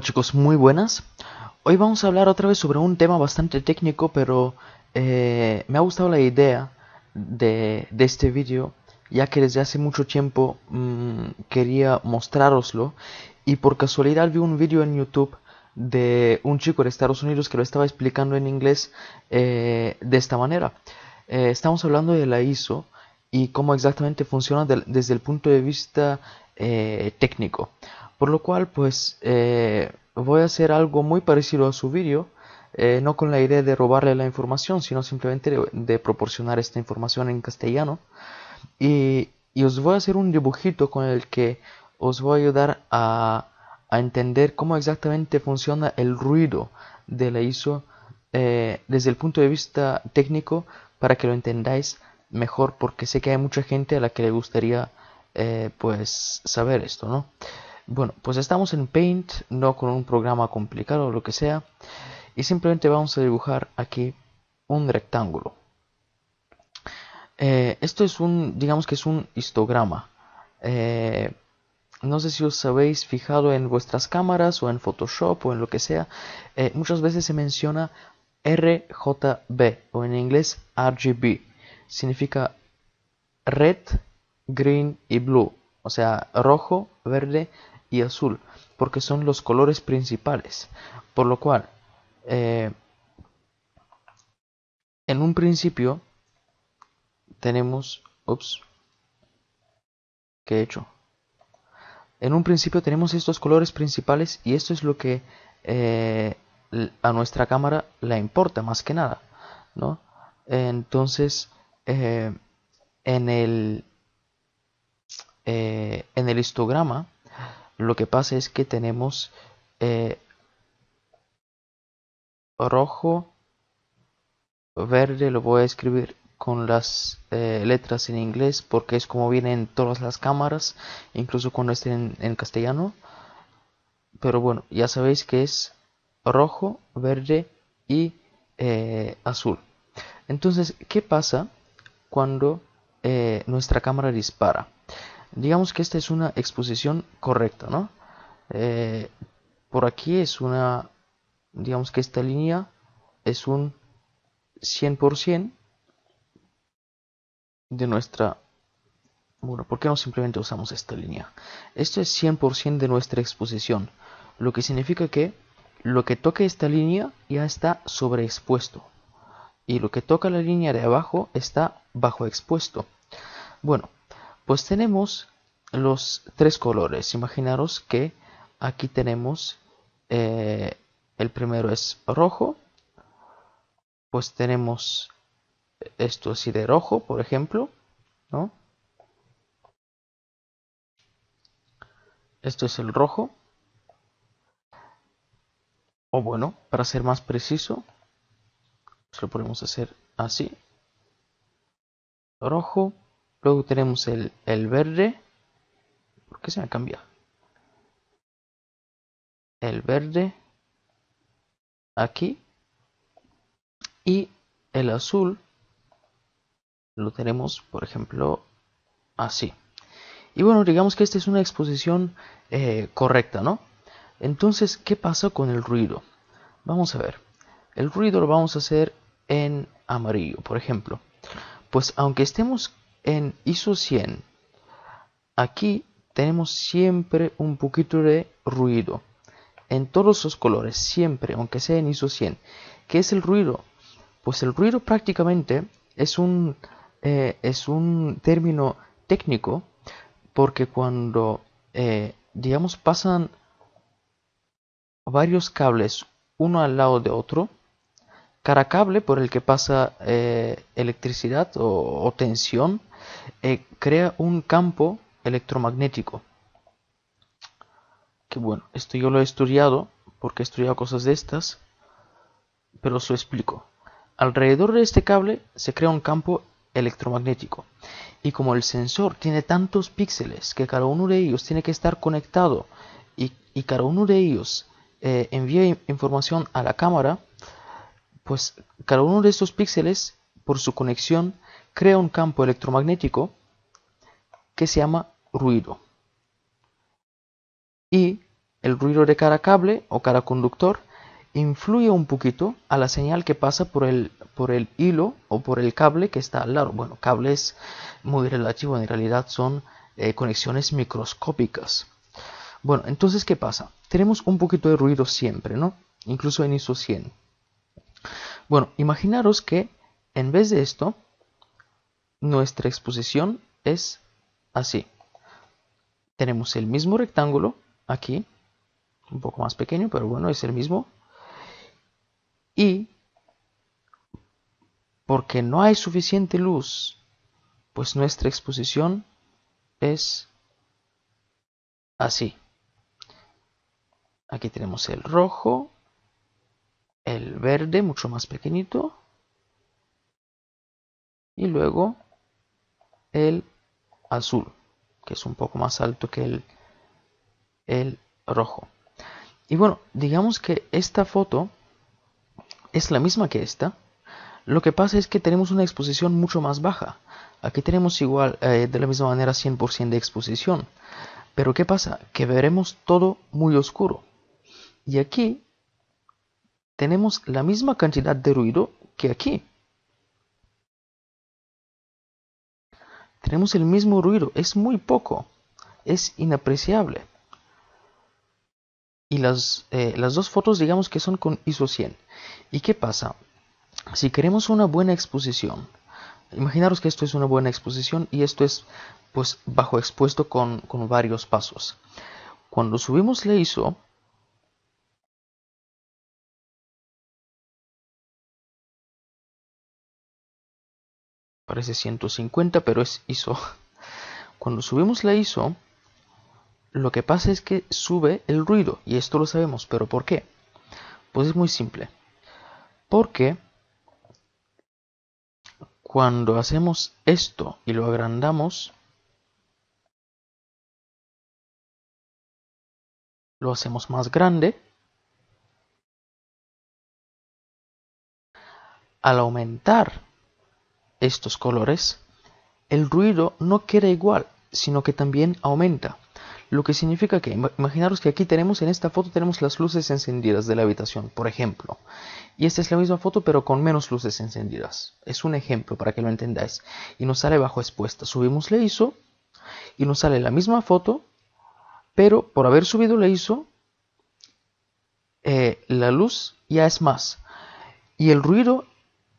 chicos, muy buenas. Hoy vamos a hablar otra vez sobre un tema bastante técnico, pero eh, me ha gustado la idea de, este vídeo, ya que desde hace mucho tiempo mm, quería mostraroslo y por casualidad vi un vídeo en YouTube de un chico de Estados Unidos que lo estaba explicando en inglés eh, de esta manera. Eh, estamos hablando de la ISO y cómo exactamente funciona desde el punto de vista técnico. Por lo cual, pues eh, voy a hacer algo muy parecido a su vídeo, eh, no con la idea de robarle la información, sino simplemente de, proporcionar esta información en castellano. Y, os voy a hacer un dibujito con el que os voy a ayudar a, entender cómo exactamente funciona el ruido de la ISO eh, desde el punto de vista técnico para que lo entendáis mejor porque sé que hay mucha gente a la que le gustaría pues saber esto, ¿no? Bueno, pues estamos en Paint, no con un programa complicado o lo que sea, y simplemente vamos a dibujar aquí un rectángulo. Eh, esto es un, digamos que es un histograma. Eh, no sé si os habéis fijado en vuestras cámaras o en Photoshop o en lo que sea, eh, muchas veces se menciona RJB o en inglés RGB. Significa red, green y blue. O sea, rojo, verde y azul, porque son los colores principales, por lo cual eh, en un principio tenemos... Ups, ¿qué he hecho? En un principio tenemos estos colores principales y esto es lo que eh, a nuestra cámara Le importa más que nada, Entonces, eh, en, el, en el histograma, lo que pasa es que tenemos eh, rojo, verde, lo voy a escribir con las eh, letras en inglés porque es como vienen todas las cámaras, incluso cuando estén en, castellano. Pero bueno, ya sabéis que es rojo, verde y eh, azul. Entonces, ¿qué pasa cuando nuestra cámara dispara? Digamos que esta es una exposición correcta, ¿no? Eh, por aquí es una, digamos que esta línea es un 100% de nuestra... Bueno, ¿por qué no simplemente usamos esta línea? Esto es 100% de nuestra exposición, lo que significa que lo que toque esta línea ya está sobreexpuesto y lo que toca la línea de abajo está bajo expuesto. Bueno, pues tenemos los tres colores. Imaginaros que aquí tenemos eh, el primero es rojo. Pues tenemos esto así de rojo, por ejemplo, ¿no? Esto es el rojo. O bueno, para ser más preciso, pues lo podemos hacer así. Rojo, Luego tenemos el, verde. ¿Por qué se me cambiado? El verde. Aquí. Y el azul lo tenemos, por ejemplo, así. Y bueno, digamos que esta es una exposición eh, correcta, ¿no? Entonces, ¿qué pasa con el ruido? Vamos a ver. El ruido lo vamos a hacer en amarillo, por ejemplo. Pues aunque estemos en ISO 100. Aquí tenemos siempre un poquito de ruido. En todos los colores, siempre, aunque sea en ISO 100. ¿Qué es el ruido? Pues el ruido prácticamente es un, eh, es un término técnico porque cuando, eh, digamos, pasan varios cables uno al lado de otro, cada cable por el que pasa eh, electricidad o, tensión eh, crea un campo electromagnético. Que bueno, esto yo lo he estudiado porque he estudiado cosas de estas, pero os lo explico. Alrededor de este cable se crea un campo electromagnético. Y como el sensor tiene tantos píxeles que cada uno de ellos tiene que estar conectado y, cada uno de ellos eh, envía información a la cámara, pues cada uno de estos píxeles, por su conexión, crea un campo electromagnético que se llama ruido. Y el ruido de cada cable o cada conductor influye un poquito a la señal que pasa por el, por el hilo o por el cable que está al lado. Bueno, cable es muy relativo, en realidad son eh, conexiones microscópicas. Bueno, entonces, ¿qué pasa? Tenemos un poquito de ruido siempre, ¿no? Incluso en ISO 100. Bueno, imaginaros que en vez de esto, nuestra exposición es así. Tenemos el mismo rectángulo aquí, un poco más pequeño, pero bueno, es el mismo. Y porque no hay suficiente luz, pues nuestra exposición es así. Aquí tenemos el rojo, el verde mucho más pequeñito y luego el azul que es un poco más alto que el, el rojo y bueno digamos que esta foto es la misma que esta lo que pasa es que tenemos una exposición mucho más baja aquí tenemos igual eh, de la misma manera 100% de exposición pero qué pasa que veremos todo muy oscuro y aquí tenemos la misma cantidad de ruido que aquí. Tenemos el mismo ruido, es muy poco, es inapreciable. Y las, eh, las dos fotos digamos que son con ISO 100. ¿Y qué pasa? Si queremos una buena exposición, imaginaros que esto es una buena exposición y esto es pues bajo expuesto con, con varios pasos. Cuando subimos la ISO, parece 150, pero es ISO. Cuando subimos la ISO, lo que pasa es que sube el ruido, y esto lo sabemos, pero ¿por qué? Pues es muy simple. Porque cuando hacemos esto y lo agrandamos, lo hacemos más grande, al aumentar estos colores, el ruido no queda igual, sino que también aumenta. Lo que significa que, imaginaros que aquí tenemos, en esta foto tenemos las luces encendidas de la habitación, por ejemplo. Y esta es la misma foto pero con menos luces encendidas. Es un ejemplo para que lo entendáis. Y nos sale bajo expuesta. Subimos le ISO y nos sale la misma foto, pero por haber subido le ISO, eh, la luz ya es más. Y el ruido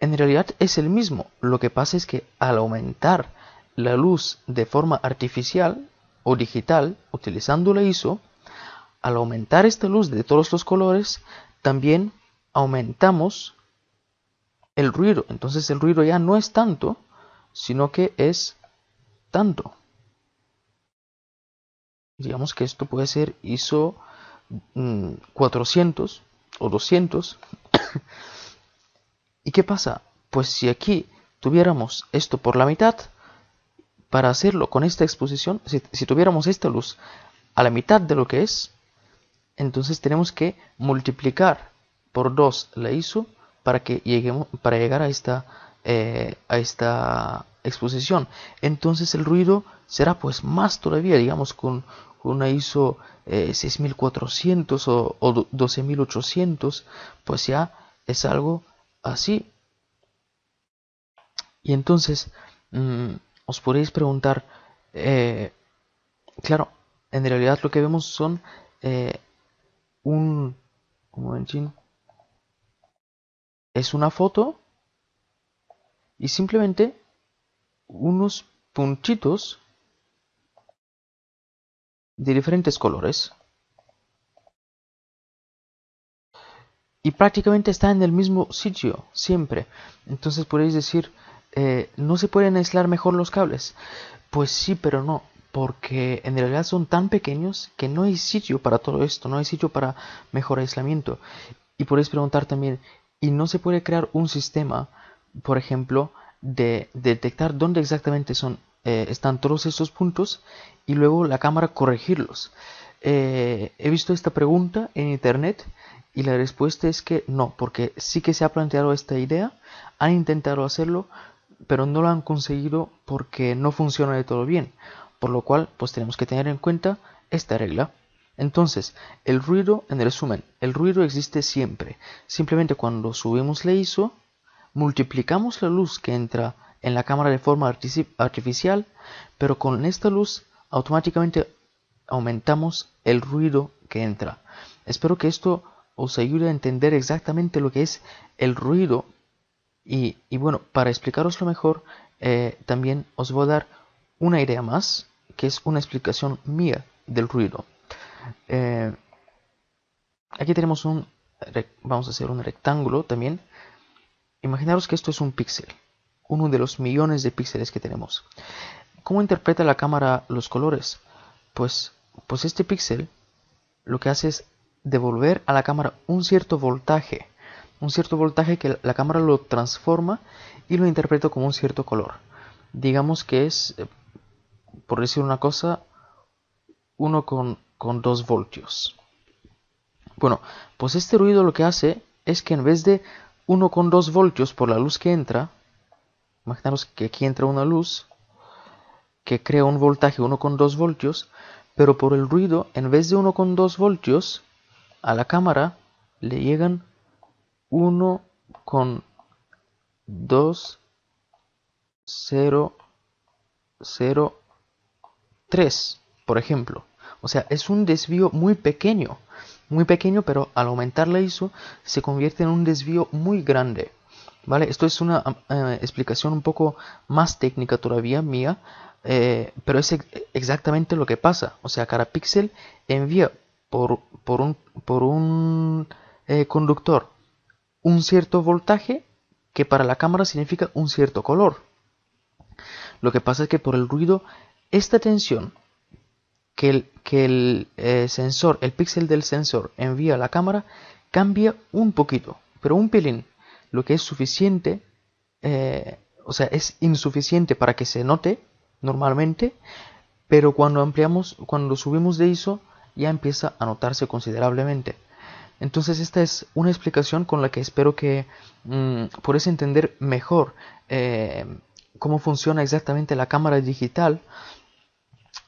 en realidad es el mismo. Lo que pasa es que al aumentar la luz de forma artificial o digital, utilizando la ISO, al aumentar esta luz de todos los colores, también aumentamos el ruido. Entonces el ruido ya no es tanto, sino que es tanto. Digamos que esto puede ser ISO 400 mm, o 200 ¿Y qué pasa? Pues si aquí tuviéramos esto por la mitad, para hacerlo con esta exposición, si, tuviéramos esta luz a la mitad de lo que es, entonces tenemos que multiplicar por 2 la ISO para que lleguemos para llegar a esta eh, a esta exposición entonces el ruido será pues más todavía digamos con una eh, ISO 6400 o, o 12800 pues ya es algo así. Y entonces mm, os podéis preguntar, eh, claro, en realidad lo que vemos son eh, un, como es una foto y simplemente unos puntitos de diferentes colores. y prácticamente está en el mismo sitio siempre. Entonces podéis decir, eh, ¿no se pueden aislar mejor los cables? Pues sí, pero no, porque en realidad son tan pequeños que no hay sitio para todo esto, no hay sitio para mejor aislamiento. Y podéis preguntar también, ¿y no se puede crear un sistema, por ejemplo, de, detectar dónde exactamente son, eh, están todos estos puntos y luego la cámara corregirlos? Eh, he visto esta pregunta en internet y la respuesta es que no, porque sí que se ha planteado esta idea, han intentado hacerlo, pero no lo han conseguido porque no funciona de todo bien. Por lo cual, pues tenemos que tener en cuenta esta regla. Entonces, el ruido, en resumen, el ruido existe siempre. Simplemente cuando subimos la ISO, multiplicamos la luz que entra en la cámara de forma artificial, pero con esta luz automáticamente aumentamos el ruido que entra. Espero que esto os ayuda a entender exactamente lo que es el ruido. Y, bueno, para explicaroslo mejor, eh, también os voy a dar una idea más, que es una explicación mía del ruido. Eh, aquí tenemos un, vamos a hacer un rectángulo también. Imaginaros que esto es un píxel, uno de los millones de píxeles que tenemos. ¿Cómo interpreta la cámara los colores? Pues, pues este píxel lo que hace es devolver a la cámara un cierto voltaje, un cierto voltaje que la cámara lo transforma y lo interpreta como un cierto color. Digamos que es, eh, por decir una cosa, uno con, con 2 voltios. Bueno, pues este ruido lo que hace es que en vez de uno con dos voltios por la luz que entra, imaginaros que aquí entra una luz que crea un voltaje con dos voltios, pero por el ruido, en vez de con dos voltios, a la cámara le llegan 1 con 2 0 por ejemplo o sea es un desvío muy pequeño muy pequeño pero al aumentar la ISO se convierte en un desvío muy grande vale esto es una eh, explicación un poco más técnica todavía mía eh, pero es exactamente lo que pasa o sea cada píxel envía por por un, por un eh, conductor un cierto voltaje que para la cámara significa un cierto color. Lo que pasa es que por el ruido, esta tensión que el, que el eh, sensor, el píxel del sensor envía a la cámara, cambia un poquito, pero un pelín, lo que es suficiente, eh, o sea, es insuficiente para que se note normalmente, pero cuando ampliamos, cuando subimos de ISO, ya empieza a notarse considerablemente. Entonces esta es una explicación con la que espero que mm, podáis entender mejor eh, cómo funciona exactamente la cámara digital,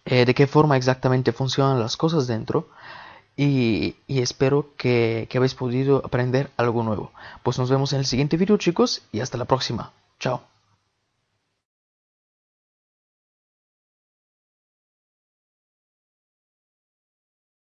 eh, de qué forma exactamente funcionan las cosas dentro y, espero que, que habéis podido aprender algo nuevo. Pues nos vemos en el siguiente video chicos y hasta la próxima. Chao.